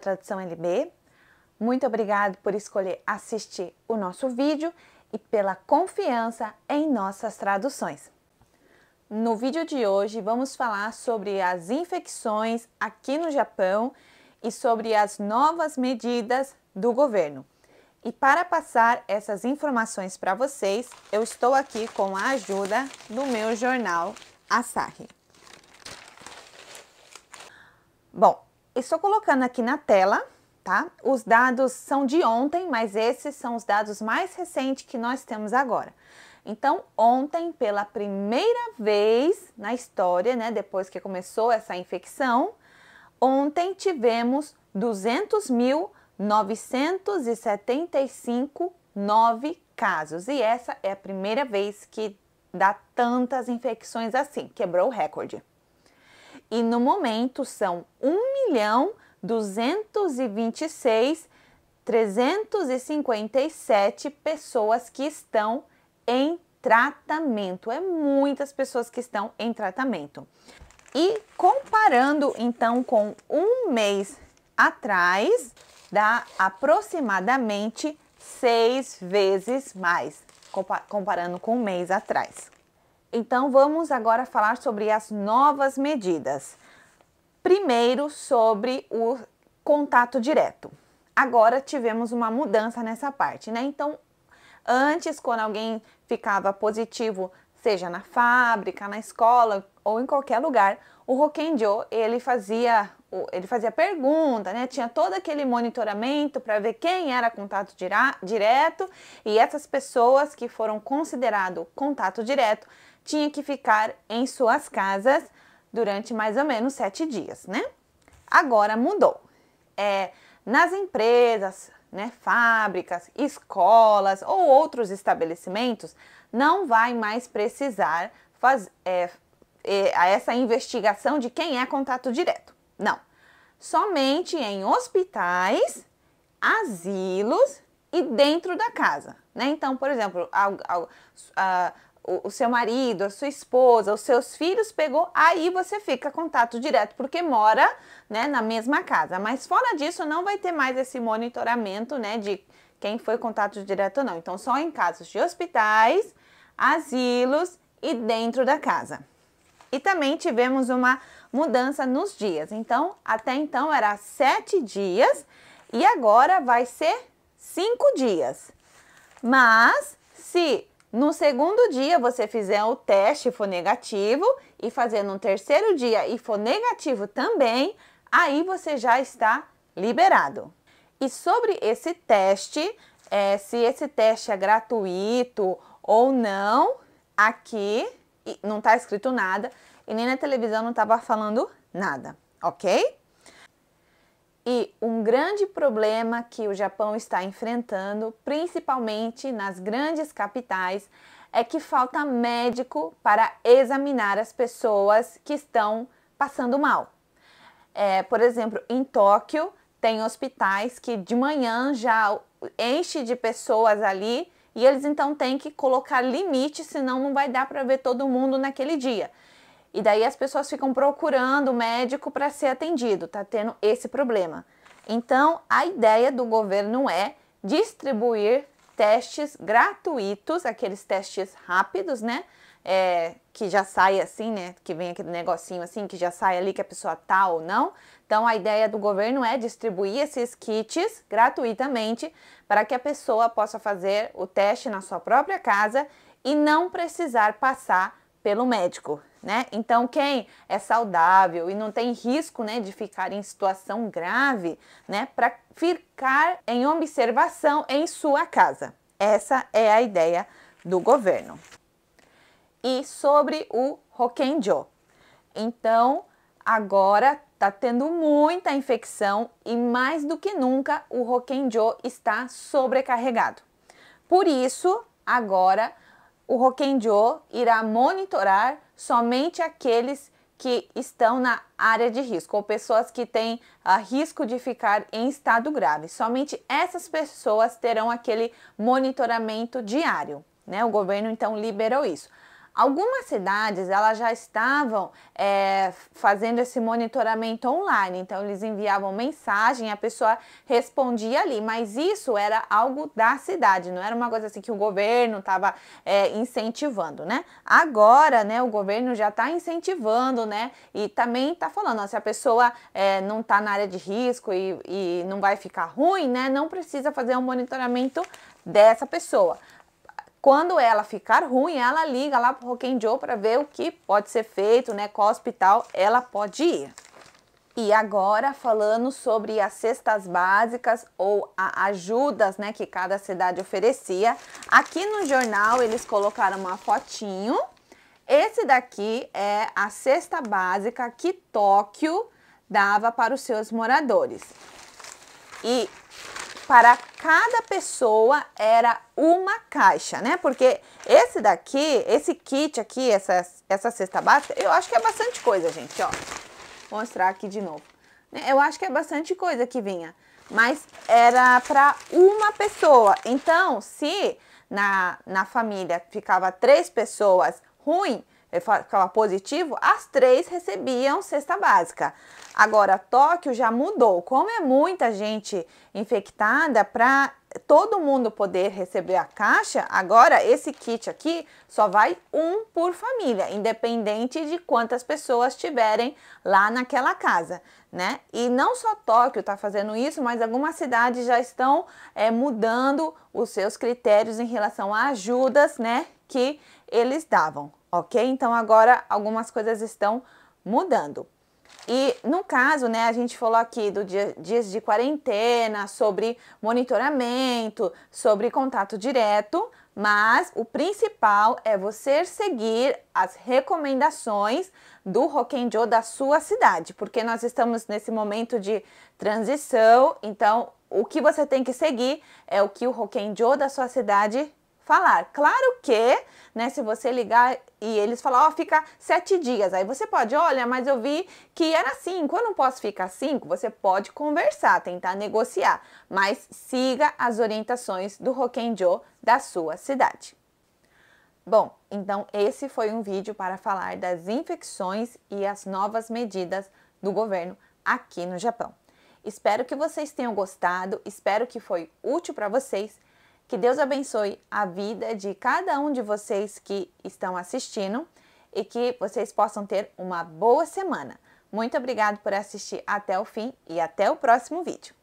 Tradução LB. Muito obrigado por escolher assistir o nosso vídeo e pela confiança em nossas traduções. No vídeo de hoje vamos falar sobre as infecções aqui no Japão e sobre as novas medidas do governo. E para passar essas informações para vocês, eu estou aqui com a ajuda do meu jornal Asahi. Bom, Estou colocando aqui na tela, tá? Os dados são de ontem, mas esses são os dados mais recentes que nós temos agora. Então, ontem, pela primeira vez na história, né, depois que começou essa infecção, ontem tivemos 200.975 nove casos. E essa é a primeira vez que dá tantas infecções assim, quebrou o recorde. E no momento são 1 milhão 226 pessoas que estão em tratamento. É muitas pessoas que estão em tratamento. E comparando então com um mês atrás, dá aproximadamente seis vezes mais, comparando com um mês atrás. Então vamos agora falar sobre as novas medidas. Primeiro, sobre o contato direto. Agora tivemos uma mudança nessa parte, né? Então, antes, quando alguém ficava positivo, seja na fábrica, na escola ou em qualquer lugar, o Rokenjo, ele fazia ele fazia pergunta, né? Tinha todo aquele monitoramento para ver quem era contato direto e essas pessoas que foram considerado contato direto tinha que ficar em suas casas durante mais ou menos sete dias, né? Agora mudou. É, nas empresas, né, fábricas, escolas ou outros estabelecimentos, não vai mais precisar fazer é, é, essa investigação de quem é contato direto. Não. Somente em hospitais, asilos e dentro da casa. Né? Então, por exemplo, a, a, a, o, o seu marido, a sua esposa, os seus filhos pegou, aí você fica contato direto, porque mora né, na mesma casa. Mas fora disso, não vai ter mais esse monitoramento né, de quem foi contato direto ou não. Então, só em casos de hospitais, asilos e dentro da casa. E também tivemos uma mudança nos dias. Então, até então era sete dias e agora vai ser cinco dias. Mas se no segundo dia você fizer o teste e for negativo e fazer no terceiro dia e for negativo também, aí você já está liberado. E sobre esse teste, é, se esse teste é gratuito ou não, aqui não está escrito nada e nem na televisão não estava falando nada, ok? e um grande problema que o Japão está enfrentando, principalmente nas grandes capitais, é que falta médico para examinar as pessoas que estão passando mal. É, por exemplo, em Tóquio, tem hospitais que de manhã já enche de pessoas ali e eles então têm que colocar limite, senão não vai dar para ver todo mundo naquele dia. E daí as pessoas ficam procurando o médico para ser atendido, tá tendo esse problema. Então, a ideia do governo é distribuir testes gratuitos, aqueles testes rápidos, né? É, que já sai assim, né? Que vem aquele negocinho assim, que já sai ali que a pessoa tá ou não. Então, a ideia do governo é distribuir esses kits gratuitamente para que a pessoa possa fazer o teste na sua própria casa e não precisar passar pelo médico, né? Então quem é saudável e não tem risco, né, de ficar em situação grave, né, para ficar em observação em sua casa. Essa é a ideia do governo. E sobre o Hokenjo. Então, agora está tendo muita infecção e mais do que nunca o Hokenjo está sobrecarregado. Por isso, agora o Roquendio irá monitorar somente aqueles que estão na área de risco ou pessoas que têm uh, risco de ficar em estado grave. Somente essas pessoas terão aquele monitoramento diário, né? O governo então liberou isso. Algumas cidades elas já estavam é, fazendo esse monitoramento online, então eles enviavam mensagem, a pessoa respondia ali, mas isso era algo da cidade, não era uma coisa assim que o governo estava é, incentivando, né? Agora, né, o governo já está incentivando, né? E também está falando, ó, se a pessoa é, não está na área de risco e, e não vai ficar ruim, né? Não precisa fazer um monitoramento dessa pessoa. Quando ela ficar ruim, ela liga lá para o Joe para ver o que pode ser feito, né? Qual hospital ela pode ir. E agora falando sobre as cestas básicas ou ajudas, né, que cada cidade oferecia. Aqui no jornal eles colocaram uma fotinho. Esse daqui é a cesta básica que Tóquio dava para os seus moradores. E para cada pessoa era uma caixa, né? Porque esse daqui, esse kit aqui, essa, essa cesta básica, eu acho que é bastante coisa, gente, ó. Vou mostrar aqui de novo. Eu acho que é bastante coisa que vinha, mas era para uma pessoa. Então, se na, na família ficava três pessoas ruim, eh, ficava positivo, as três recebiam cesta básica. Agora, Tóquio já mudou. Como é muita gente infectada, para todo mundo poder receber a caixa, agora esse kit aqui só vai um por família, independente de quantas pessoas tiverem lá naquela casa, né? E não só Tóquio está fazendo isso, mas algumas cidades já estão é, mudando os seus critérios em relação a ajudas, né? Que eles davam ok? Então agora algumas coisas estão mudando. E no caso, né, a gente falou aqui do dia, dias de quarentena, sobre monitoramento, sobre contato direto, mas o principal é você seguir as recomendações do Rokenjo da sua cidade, porque nós estamos nesse momento de transição, então o que você tem que seguir é o que o Rokenjo da sua cidade falar. Claro que, né, se você ligar e eles falar, ó, oh, fica sete dias, aí você pode, olha, mas eu vi que era cinco, eu não posso ficar cinco, você pode conversar, tentar negociar, mas siga as orientações do Rokenjo da sua cidade. Bom, então esse foi um vídeo para falar das infecções e as novas medidas do governo aqui no Japão. Espero que vocês tenham gostado, espero que foi útil para vocês que Deus abençoe a vida de cada um de vocês que estão assistindo e que vocês possam ter uma boa semana. Muito obrigado por assistir até o fim e até o próximo vídeo.